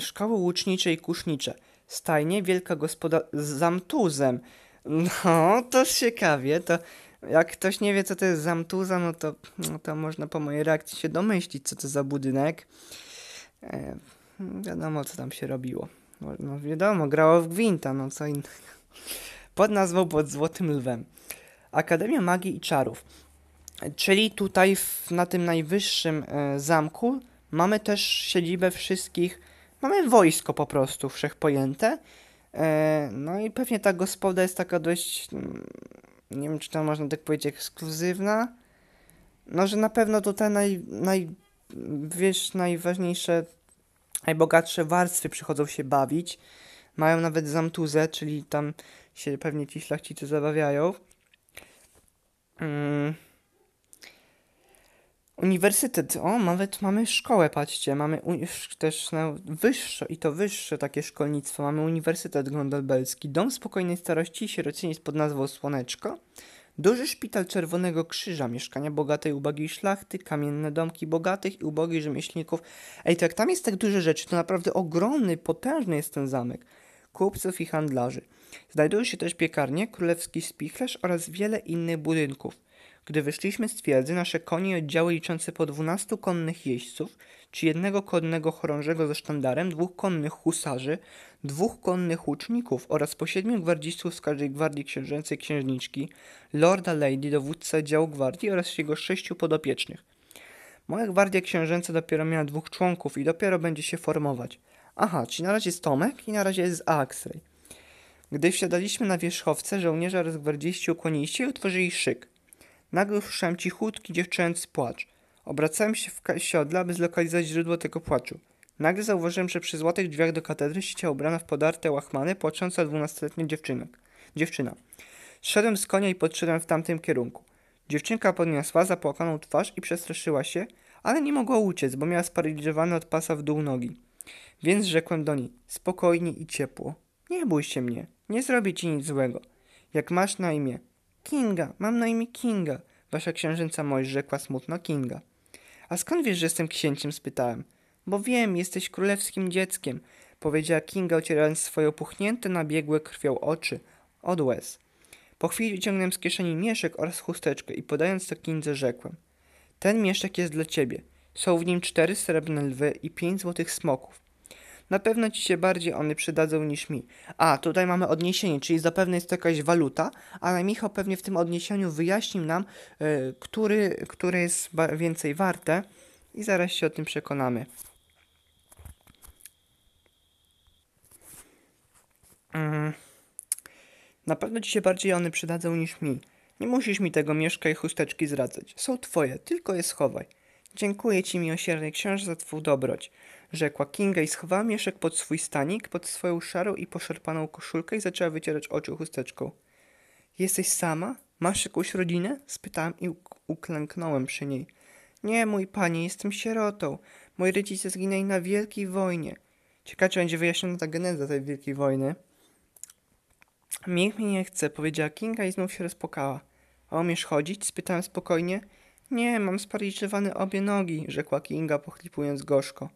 Szkoły łucznicze i kusznicze. Stajnie wielka gospodarka. z zamtuzem. No, to ciekawie, to jak ktoś nie wie, co to jest zamtuza, no to, no to można po mojej reakcji się domyślić, co to za budynek. E, wiadomo, co tam się robiło. No, no wiadomo, grało w gwinta, no co innego. Pod nazwą Pod Złotym Lwem. Akademia Magii i Czarów. Czyli tutaj w, na tym najwyższym e, zamku mamy też siedzibę wszystkich, mamy wojsko po prostu wszechpojęte. E, no i pewnie ta gospoda jest taka dość, mm, nie wiem czy to można tak powiedzieć, ekskluzywna. No, że na pewno tutaj naj, naj, wiesz, najważniejsze, najbogatsze warstwy przychodzą się bawić. Mają nawet zamtuzę, czyli tam się pewnie ci szlachcicy zabawiają. Mm. Uniwersytet. O, nawet mamy szkołę, patrzcie. Mamy też no, wyższe i to wyższe takie szkolnictwo. Mamy Uniwersytet Glondelbelski, Dom Spokojnej Starości i Sierocieniec pod nazwą Słoneczko, duży szpital Czerwonego Krzyża, mieszkania bogatej, ubogiej szlachty, kamienne domki bogatych i ubogich rzemieślników. Ej, to jak tam jest tak duże rzeczy, to naprawdę ogromny, potężny jest ten zamek. Kupców i handlarzy. Znajdują się też piekarnie, królewski spichlerz oraz wiele innych budynków. Gdy wyszliśmy z twierdzy, nasze konie i oddziały liczące po dwunastu konnych jeźdźców, czy jednego konnego chorążego ze sztandarem, dwóch konnych husarzy, dwóch konnych łuczników oraz po siedmiu gwardzistów z każdej gwardii księżęcej księżniczki, lorda lady, dowódca działu gwardii oraz jego sześciu podopiecznych. Moja gwardia księżęca dopiero miała dwóch członków i dopiero będzie się formować. Aha, czy na razie jest Tomek i na razie jest Axley. Gdy wsiadaliśmy na wierzchowce, żołnierze oraz gwardziści ukłonili się i utworzyli szyk. Nagle usłyszałem cichutki dziewczęcy płacz. Obracałem się w siodle, aby zlokalizować źródło tego płaczu. Nagle zauważyłem, że przy złotych drzwiach do katedry siedziała ubrana w podarte łachmany płacząca dwunastoletnia dziewczynek. dziewczyna. Szedłem z konia i podszedłem w tamtym kierunku. Dziewczynka podniosła zapłakaną twarz i przestraszyła się, ale nie mogła uciec, bo miała sparaliżowane od pasa w dół nogi. Więc rzekłem do niej, spokojnie i ciepło. Nie bójcie mnie. Nie zrobię ci nic złego. Jak masz na imię? Kinga, mam na imię Kinga. Wasza księżęca mość rzekła smutno Kinga. A skąd wiesz, że jestem księciem? spytałem. Bo wiem, jesteś królewskim dzieckiem, powiedziała Kinga, ocierając swoje opuchnięte, nabiegłe krwią oczy od łez. Po chwili wyciągnąłem z kieszeni mieszek oraz chusteczkę i podając to Kindze rzekłem. Ten mieszek jest dla ciebie. Są w nim cztery srebrne lwy i pięć złotych smoków. Na pewno ci się bardziej one przydadzą niż mi. A, tutaj mamy odniesienie, czyli zapewne jest to jakaś waluta, ale Michał pewnie w tym odniesieniu wyjaśnił nam, yy, który, który jest więcej warte i zaraz się o tym przekonamy. Mm. Na pewno ci się bardziej one przydadzą niż mi. Nie musisz mi tego mieszka i chusteczki zdradzać. Są twoje, tylko je schowaj. Dziękuję ci miłosierny książę za twój dobroć rzekła Kinga i schowała mieszek pod swój stanik, pod swoją szarą i poszarpaną koszulkę i zaczęła wycierać oczy chusteczką. Jesteś sama? Masz jakąś rodzinę? spytałam i uklęknąłem przy niej. Nie, mój panie, jestem sierotą. Moi rodzice zginęli na wielkiej wojnie. Ciekawe, czy będzie wyjaśniona ta geneza tej wielkiej wojny. Niech mi nie chce, powiedziała Kinga i znów się rozpokała. A umiesz chodzić? spytałem spokojnie. Nie, mam sparaliżowane obie nogi, rzekła Kinga, pochlipując gorzko.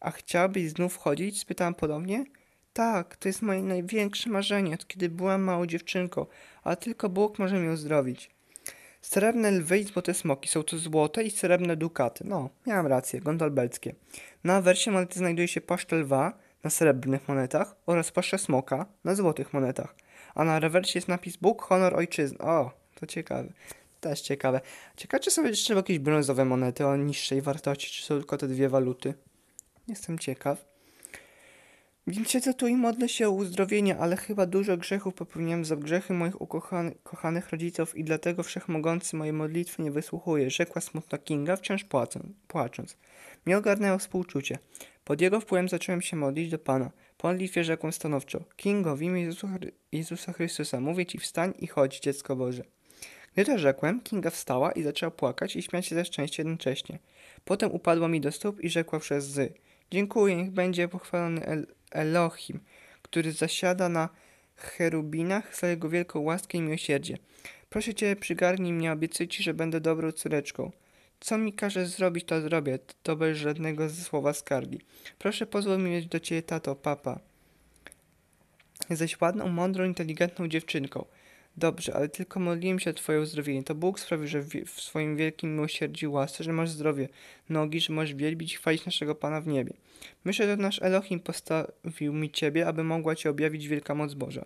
A chciałabyś znów chodzić? spytałam podobnie. Tak, to jest moje największe marzenie, od kiedy byłam małą dziewczynką, a tylko Bóg może mnie uzdrowić. Srebrne lwy i złote smoki są to złote i srebrne dukaty. No, miałam rację, gondolbelckie. Na wersie monety znajduje się płaszcz lwa na srebrnych monetach oraz płaszcz smoka na złotych monetach. A na rewersie jest napis Bóg, honor, ojczyzna. O, to ciekawe. Też ciekawe. Ciekawe, czy są jeszcze jakieś brązowe monety o niższej wartości, czy są tylko te dwie waluty. Jestem ciekaw. co tu i modlę się o uzdrowienie, ale chyba dużo grzechów popełniłem za grzechy moich ukochanych rodziców i dlatego wszechmogący moje modlitwy nie wysłuchuje, rzekła smutna Kinga, wciąż płacząc. Mnie ogarnęło współczucie. Pod jego wpływem zacząłem się modlić do Pana. Po modlitwie rzekłem stanowczo. Kingo, w imię Jezusa, Jezusa Chrystusa mówię Ci wstań i chodź, dziecko Boże. Gdy to rzekłem, Kinga wstała i zaczęła płakać i śmiać się ze szczęścia jednocześnie. Potem upadła mi do stóp i rzekła przez zy. Dziękuję, niech będzie pochwalony El Elohim, który zasiada na cherubinach za jego wielką łaskę i miłosierdzie. Proszę cię, przygarnij mnie, obiecuję ci, że będę dobrą córeczką. Co mi każesz zrobić, to zrobię, to bez żadnego słowa skargi. Proszę pozwól mi mieć do ciebie tato, papa. Jesteś ładną, mądrą, inteligentną dziewczynką. Dobrze, ale tylko modliłem się o Twoje uzdrowienie. To Bóg sprawił, że w swoim wielkim miłosierdziu łasce, że masz zdrowie nogi, że możesz wielbić i chwalić naszego Pana w niebie. Myślę, że nasz Elohim postawił mi Ciebie, aby mogła Cię objawić wielka moc Boża.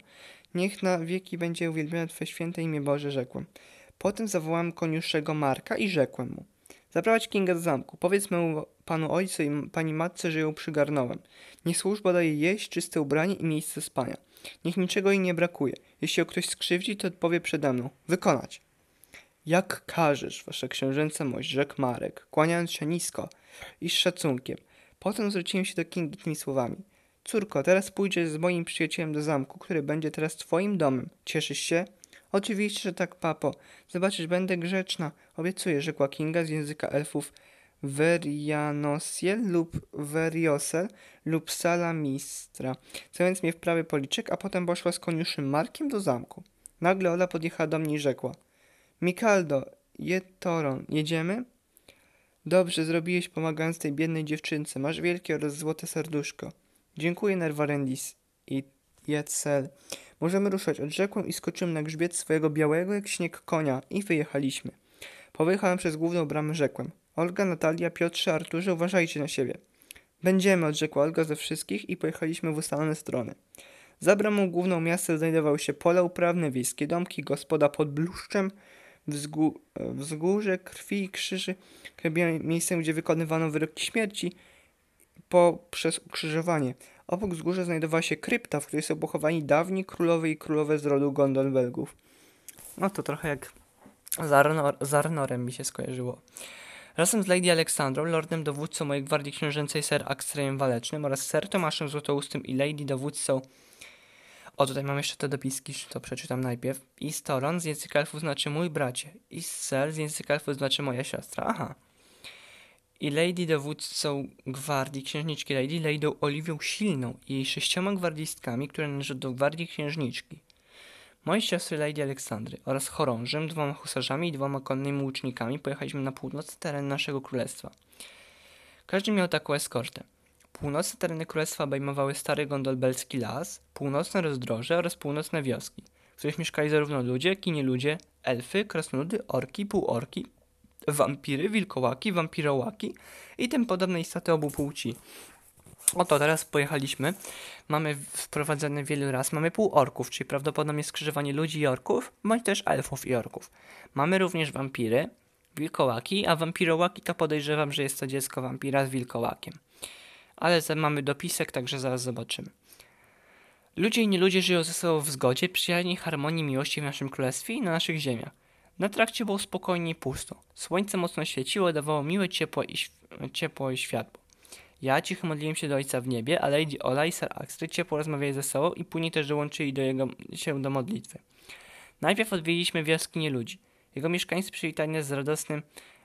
Niech na wieki będzie uwielbione Twoje święte imię Boże, rzekłem. Potem zawołałem koniuszego Marka i rzekłem mu – Zaprowadź Kinga do zamku. Powiedz memu panu ojcu i pani matce, że ją przygarnąłem. Niech służba daje jeść, czyste ubranie i miejsce spania. Niech niczego jej nie brakuje. Jeśli ją ktoś skrzywdzi, to odpowie przede mną. Wykonać. Jak każesz, wasza książęca mość, rzekł Marek, kłaniając się nisko i z szacunkiem. Potem zwróciłem się do Kingi tymi słowami. Córko, teraz pójdziesz z moim przyjacielem do zamku, który będzie teraz twoim domem. Cieszysz się? Oczywiście, że tak, papo. Zobaczysz, będę grzeczna. Obiecuję, rzekła Kinga z języka elfów Verianosiel lub Veriosel lub Salamistra, co więc mnie prawy policzek, a potem poszła z koniuszym Markiem do zamku. Nagle Ola podjechała do mnie i rzekła. Mikaldo, Jetoron, jedziemy? Dobrze zrobiłeś pomagając tej biednej dziewczynce. Masz wielkie oraz złote serduszko. Dziękuję, Nerwarendis i Jetzel. Możemy ruszać. Odrzekłem i skoczyłem na grzbiet swojego białego jak śnieg konia i wyjechaliśmy. Pojechałem przez główną bramę, rzekłem. Olga, Natalia, Piotrze, Arturze, uważajcie na siebie. Będziemy, odrzekła Olga ze wszystkich i pojechaliśmy w ustalone strony. Za bramą główną miasta znajdowały się pola uprawne, wiejskie domki, gospoda pod bluszczem, e, wzgórze krwi i krzyży, miejsce, miejscem, gdzie wykonywano wyroki śmierci, poprzez ukrzyżowanie. Obok wzgórza znajdowała się krypta, w której są pochowani dawni królowie i królowe z rodu Gondolbelgów. No to trochę jak z, Arnor, z Arnorem mi się skojarzyło. Razem z Lady Aleksandrą, lordem dowódcą mojej gwardii książęcej Sir Axtrejem Walecznym oraz Sir Tomaszem Złotoustym i Lady dowódcą... O, tutaj mam jeszcze te dopiski, to przeczytam najpierw. Istoron z języka elfu znaczy mój bracie. Isel z języka elfu znaczy moja siostra. Aha i Lady dowódcą gwardii księżniczki Lady, Ladyą Oliwią Silną i jej sześcioma gwardzistkami, które należą do gwardii księżniczki. Moi siostry Lady Aleksandry oraz chorążym, dwoma husarzami i dwoma konnymi łucznikami pojechaliśmy na północny teren naszego królestwa. Każdy miał taką eskortę. Północne tereny królestwa obejmowały stary gondolbelski las, północne rozdroże oraz północne wioski, w których mieszkali zarówno ludzie, jak i nieludzie, elfy, krasnudy, orki, półorki, wampiry, wilkołaki, wampirołaki i tym podobne istoty obu płci. Oto teraz pojechaliśmy. Mamy wprowadzone wielu raz. Mamy pół orków, czyli prawdopodobnie skrzyżowanie ludzi i orków, bądź też elfów i orków. Mamy również wampiry, wilkołaki, a wampirołaki to podejrzewam, że jest to dziecko wampira z wilkołakiem. Ale mamy dopisek, także zaraz zobaczymy. Ludzie i nieludzie żyją ze sobą w zgodzie, przyjaźni, harmonii, miłości w naszym królestwie i na naszych ziemiach. Na trakcie było spokojnie i pusto. Słońce mocno świeciło, dawało miłe ciepło i, ciepło i światło. Ja cicho modliłem się do ojca w niebie, a Lady Ola i Sir Axtry ciepło rozmawiali ze sobą i później też dołączyli do jego, się do modlitwy. Najpierw odwiedziliśmy wioskinie ludzi. Jego mieszkańcy przywitali nas z radosnym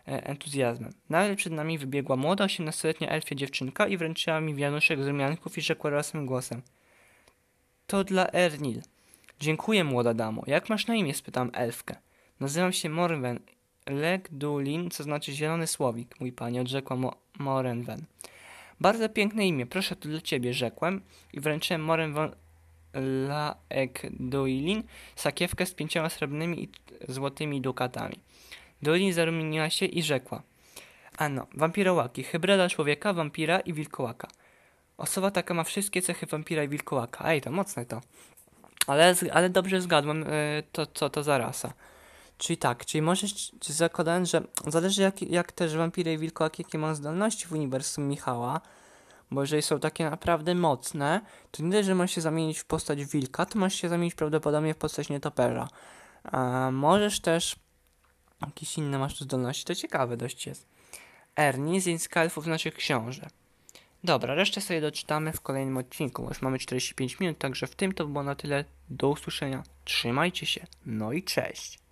e, entuzjazmem. Nagle przed nami wybiegła młoda, osiemnastoletnia elfia dziewczynka i wręczyła mi wianuszek z rumianków i rzekła rosłym głosem. To dla Ernil. Dziękuję, młoda damo. Jak masz na imię? spytałem elfkę. Nazywam się Morwen Legdulin, co znaczy zielony słowik, mój panie, odrzekła Mo Morenwen. Bardzo piękne imię, proszę to dla ciebie, rzekłem i wręczyłem Morenwen Laekduilin sakiewkę z pięcioma srebrnymi i złotymi dukatami. Duilin zarumieniła się i rzekła. Ano, wampirołaki, hybryda człowieka, wampira i wilkołaka. Osoba taka ma wszystkie cechy wampira i wilkołaka. Ej, to mocne to. Ale, ale dobrze zgadłem, yy, to co to, to za rasa. Czyli tak, czyli możesz, zakładać, że zależy jak, jak też wampiry i wilkołaki, jakie mają zdolności w uniwersum Michała, bo jeżeli są takie naprawdę mocne, to nie tyle, że masz się zamienić w postać wilka, to masz się zamienić prawdopodobnie w postać nietoperza. A możesz też, jakieś inne masz tu zdolności, to ciekawe dość jest. Ernie z Inskalfów naszych książek. Dobra, resztę sobie doczytamy w kolejnym odcinku, bo już mamy 45 minut, także w tym to było na tyle. Do usłyszenia, trzymajcie się, no i cześć.